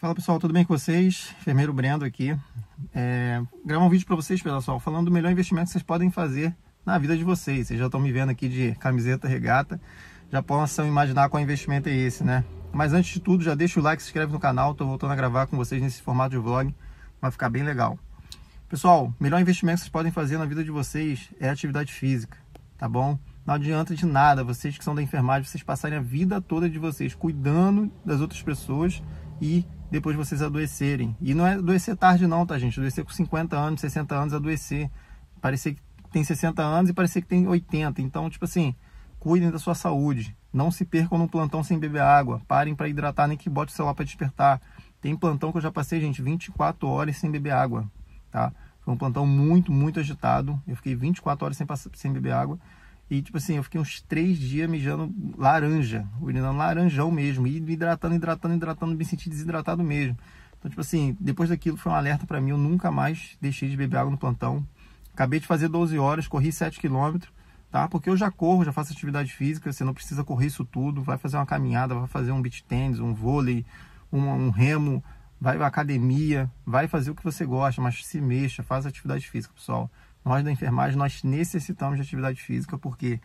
Fala pessoal, tudo bem com vocês? Enfermeiro Brendo aqui. É, gravar um vídeo para vocês, pessoal, falando do melhor investimento que vocês podem fazer na vida de vocês. Vocês já estão me vendo aqui de camiseta, regata, já possam imaginar qual investimento é esse, né? Mas antes de tudo, já deixa o like, se inscreve no canal, estou voltando a gravar com vocês nesse formato de vlog, vai ficar bem legal. Pessoal, melhor investimento que vocês podem fazer na vida de vocês é atividade física, tá bom? Não adianta de nada vocês que são da enfermagem, vocês passarem a vida toda de vocês cuidando das outras pessoas e depois vocês adoecerem. E não é adoecer tarde não, tá gente? Adoecer com 50 anos, 60 anos, adoecer. Parecer que tem 60 anos e parecer que tem 80. Então, tipo assim, cuidem da sua saúde. Não se percam no plantão sem beber água. Parem para hidratar, nem que bote o celular para despertar. Tem plantão que eu já passei, gente, 24 horas sem beber água, tá? Foi um plantão muito, muito agitado. Eu fiquei 24 horas sem, sem beber água. E, tipo assim, eu fiquei uns três dias mijando laranja, urinando laranjão mesmo, e hidratando, hidratando, hidratando, me senti desidratado mesmo. Então, tipo assim, depois daquilo foi um alerta para mim, eu nunca mais deixei de beber água no plantão. Acabei de fazer 12 horas, corri 7 quilômetros, tá? Porque eu já corro, já faço atividade física, você não precisa correr isso tudo, vai fazer uma caminhada, vai fazer um beach tênis, um vôlei, um, um remo, vai à academia, vai fazer o que você gosta, mas se mexa, faz atividade física, pessoal. Nós da enfermagem nós necessitamos de atividade física porque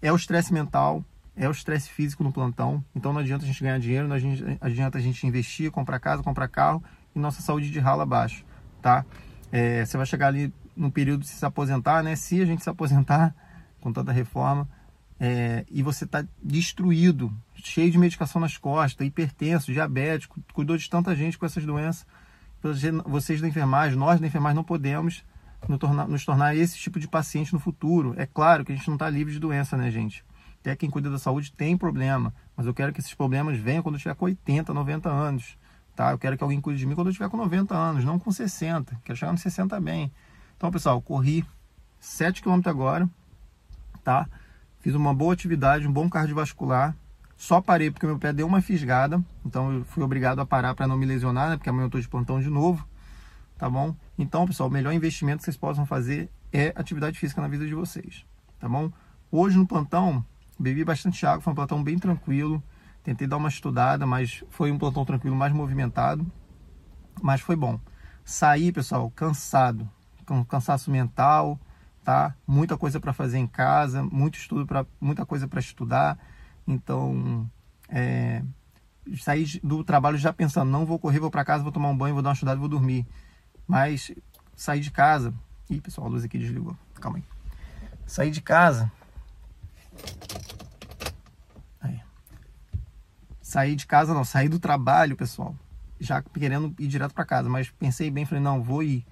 é o estresse mental, é o estresse físico no plantão. Então não adianta a gente ganhar dinheiro, não adianta a gente investir, comprar casa, comprar carro e nossa saúde de rala abaixo, tá? É, você vai chegar ali no período de se aposentar, né? Se a gente se aposentar com tanta reforma, é, e você está destruído, cheio de medicação nas costas, hipertenso, diabético, cuidou de tanta gente com essas doenças. Vocês da enfermagem, nós da enfermagem não podemos nos tornar esse tipo de paciente no futuro. É claro que a gente não está livre de doença, né, gente? Até quem cuida da saúde tem problema, mas eu quero que esses problemas venham quando eu tiver com 80, 90 anos, tá? Eu quero que alguém cuide de mim quando eu tiver com 90 anos, não com 60. Quero chegar nos 60 bem. Então, pessoal, corri 7 km agora, tá? Fiz uma boa atividade, um bom cardiovascular. Só parei porque meu pé deu uma fisgada, então eu fui obrigado a parar para não me lesionar, né? Porque amanhã eu estou de plantão de novo tá bom? Então, pessoal, o melhor investimento que vocês possam fazer é atividade física na vida de vocês, tá bom? Hoje no plantão, bebi bastante água, foi um plantão bem tranquilo, tentei dar uma estudada, mas foi um plantão tranquilo, mais movimentado, mas foi bom. Saí, pessoal, cansado, com cansaço mental, tá? Muita coisa para fazer em casa, muito estudo para muita coisa para estudar. Então, é, saí do trabalho já pensando, não vou correr, vou para casa, vou tomar um banho, vou dar uma estudada, vou dormir. Mas saí de casa. Ih, pessoal, a luz aqui desligou. Calma aí. Saí de casa. Aí. Saí de casa, não. Saí do trabalho, pessoal. Já querendo ir direto para casa. Mas pensei bem, falei, não, vou ir.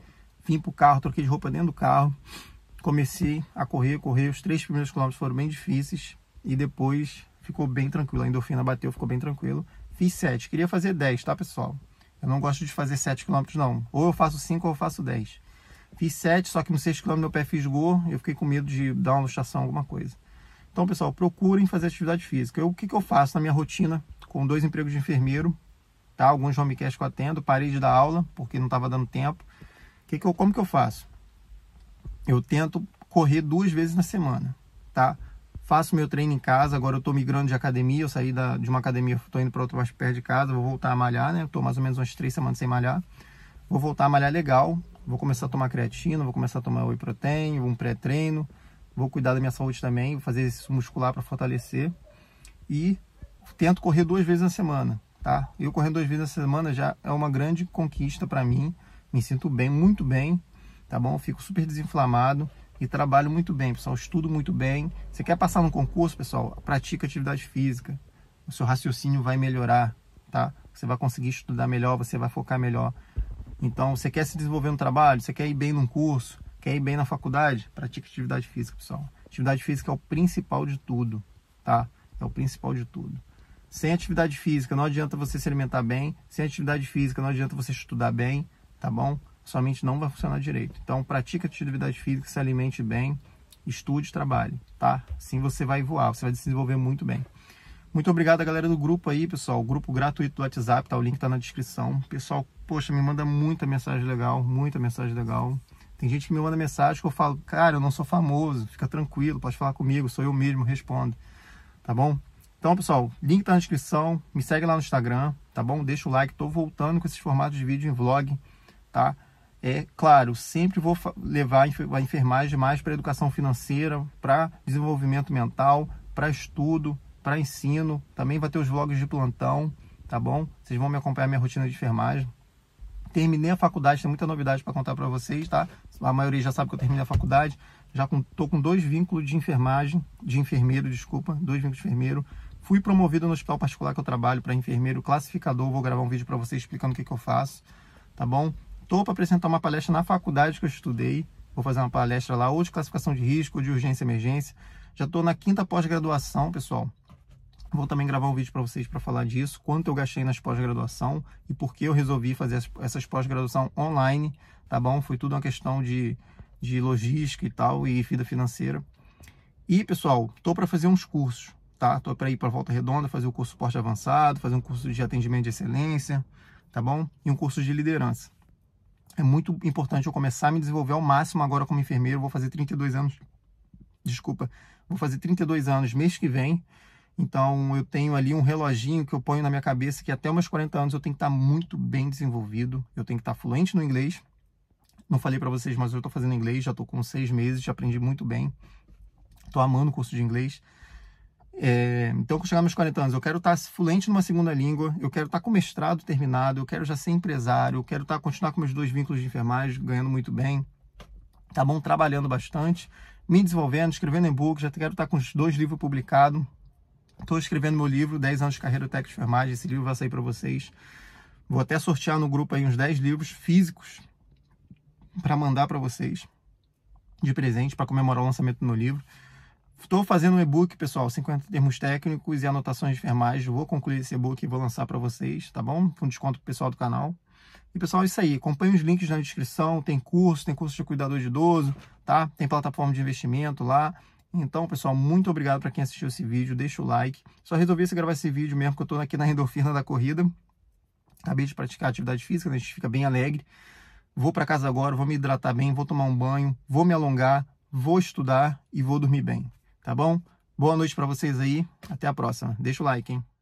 Vim pro carro, troquei de roupa dentro do carro. Comecei a correr, correr. Os três primeiros quilômetros foram bem difíceis. E depois ficou bem tranquilo. A endorfina bateu, ficou bem tranquilo. Fiz 7. Queria fazer 10, tá, pessoal? Eu não gosto de fazer 7 km não. Ou eu faço 5 ou eu faço 10. Fiz 7, só que no 6 km meu pé fisgou, eu fiquei com medo de dar uma luxação, alguma coisa. Então, pessoal, procurem fazer atividade física. Eu, o que, que eu faço na minha rotina com dois empregos de enfermeiro, tá? Alguns homecasts que eu atendo, parei de dar aula porque não estava dando tempo. Que que eu, como que eu faço? Eu tento correr duas vezes na semana, tá? faço meu treino em casa, agora eu tô migrando de academia, eu saí da, de uma academia, tô indo para outra mais perto de casa, vou voltar a malhar, né? Eu tô mais ou menos umas três semanas sem malhar. Vou voltar a malhar legal, vou começar a tomar creatina, vou começar a tomar whey protein, um pré-treino, vou cuidar da minha saúde também, vou fazer exercício muscular para fortalecer e tento correr duas vezes na semana, tá? Eu correndo duas vezes na semana já é uma grande conquista para mim, me sinto bem, muito bem, tá bom? Fico super desinflamado, e trabalho muito bem, pessoal. Estudo muito bem. Você quer passar no concurso, pessoal? Pratica atividade física. O seu raciocínio vai melhorar, tá? Você vai conseguir estudar melhor, você vai focar melhor. Então, você quer se desenvolver no trabalho, você quer ir bem num curso, quer ir bem na faculdade, pratica atividade física, pessoal. Atividade física é o principal de tudo, tá? É o principal de tudo. Sem atividade física não adianta você se alimentar bem, sem atividade física não adianta você estudar bem, tá bom? sua mente não vai funcionar direito. Então, pratique atividade física, se alimente bem, estude, trabalhe, tá? Assim você vai voar, você vai se desenvolver muito bem. Muito obrigado a galera do grupo aí, pessoal. O grupo gratuito do WhatsApp, tá? O link tá na descrição. Pessoal, poxa, me manda muita mensagem legal, muita mensagem legal. Tem gente que me manda mensagem que eu falo, cara, eu não sou famoso, fica tranquilo, pode falar comigo, sou eu mesmo, respondo. Tá bom? Então, pessoal, link tá na descrição, me segue lá no Instagram, tá bom? Deixa o like, tô voltando com esses formatos de vídeo em vlog, tá? é claro, sempre vou levar a enfermagem mais para educação financeira, para desenvolvimento mental, para estudo, para ensino. Também vai ter os vlogs de plantão, tá bom? Vocês vão me acompanhar minha rotina de enfermagem. Terminei a faculdade, tem muita novidade para contar para vocês, tá? A maioria já sabe que eu terminei a faculdade. Já com, tô com dois vínculos de enfermagem, de enfermeiro, desculpa, dois vínculos de enfermeiro. Fui promovido no hospital particular que eu trabalho para enfermeiro classificador. Vou gravar um vídeo para vocês explicando o que, que eu faço, tá bom? Estou para apresentar uma palestra na faculdade que eu estudei. Vou fazer uma palestra lá, ou de classificação de risco, ou de urgência e emergência. Já estou na quinta pós-graduação, pessoal. Vou também gravar um vídeo para vocês para falar disso, quanto eu gastei nas pós-graduação e por que eu resolvi fazer essas pós-graduação online, tá bom? Foi tudo uma questão de, de logística e tal, e vida financeira. E, pessoal, estou para fazer uns cursos, tá? Estou para ir para Volta Redonda, fazer o curso suporte avançado, fazer um curso de atendimento de excelência, tá bom? E um curso de liderança é muito importante eu começar a me desenvolver ao máximo agora como enfermeiro. Vou fazer 32 anos. Desculpa, vou fazer 32 anos mês que vem. Então eu tenho ali um reloginho que eu ponho na minha cabeça que até meus 40 anos eu tenho que estar tá muito bem desenvolvido, eu tenho que estar tá fluente no inglês. Não falei para vocês, mas eu estou fazendo inglês, já estou com seis meses, já aprendi muito bem. Estou amando o curso de inglês. É, então, quando chegar meus 40 anos, eu quero estar fluente numa segunda língua, eu quero estar com mestrado terminado, eu quero já ser empresário, eu quero estar continuar com meus dois vínculos de enfermagem, ganhando muito bem, tá bom? Trabalhando bastante, me desenvolvendo, escrevendo e-book, já quero estar com os dois livros publicados. Estou escrevendo meu livro, 10 anos de carreira técnica de enfermagem, esse livro vai sair para vocês. Vou até sortear no grupo aí uns 10 livros físicos para mandar para vocês de presente para comemorar o lançamento do meu livro. Estou fazendo um e-book, pessoal, 50 termos técnicos e anotações de enfermagem. Vou concluir esse e-book e vou lançar para vocês, tá bom? Com desconto pro pessoal do canal. E, pessoal, é isso aí. Acompanhe os links na descrição. Tem curso, tem curso de cuidador de idoso, tá? Tem plataforma de investimento lá. Então, pessoal, muito obrigado para quem assistiu esse vídeo. Deixa o like. Só resolvi se gravar esse vídeo mesmo, que eu estou aqui na endorfina da corrida. Acabei de praticar atividade física, né? a gente fica bem alegre. Vou para casa agora, vou me hidratar bem, vou tomar um banho, vou me alongar, vou estudar e vou dormir bem tá bom? Boa noite para vocês aí, até a próxima. Deixa o like, hein?